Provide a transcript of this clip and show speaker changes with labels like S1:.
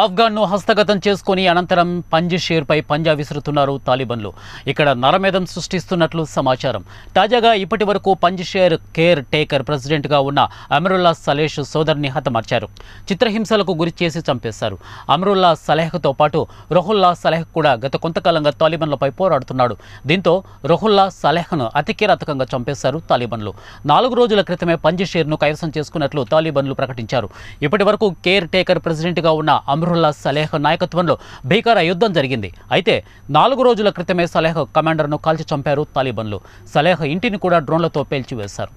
S1: ఆఫ్ఘాన్ను హస్తగతం చేసుకుని అనంతరం పై పంజా విసురుతున్నారు తాలిబన్లు ఇక్కడ నరమేధం సృష్టిస్తున్నట్లు సమాచారం తాజాగా ఇప్పటి వరకు పంజషేర్ కేర్ టేకర్ ప్రెసిడెంట్గా ఉన్న అమరుల్లా సలేష్ సోదరిని హతమార్చారు చిత్రహింసలకు గురి చేసి చంపేశారు అమరుల్లా సలేహ్తో పాటు రొహుల్లా సలేహ్ కూడా గత కొంతకాలంగా తాలిబన్లపై పోరాడుతున్నాడు దీంతో రొహుల్లా సలేహ్ను అతికిరాతకంగా చంపేశారు తాలిబన్లు నాలుగు రోజుల క్రితమే పంజషేర్ను కైవసం చేసుకున్నట్లు తాలిబన్లు ప్రకటించారు ఇప్పటి వరకు కేర్ టేకర్ ప్రెసిడెంట్గా ఉన్న అమ్రుల్లా సలేహ్ నాయకత్వంలో భీకర యుద్ధం జరిగింది అయితే నాలుగు రోజుల క్రితమే సలేహ్ కమాండర్ను కాల్చి చంపారు తాలిబన్లు సలేహ్ ఇంటిని కూడా డ్రోన్లతో పేల్చివేశారు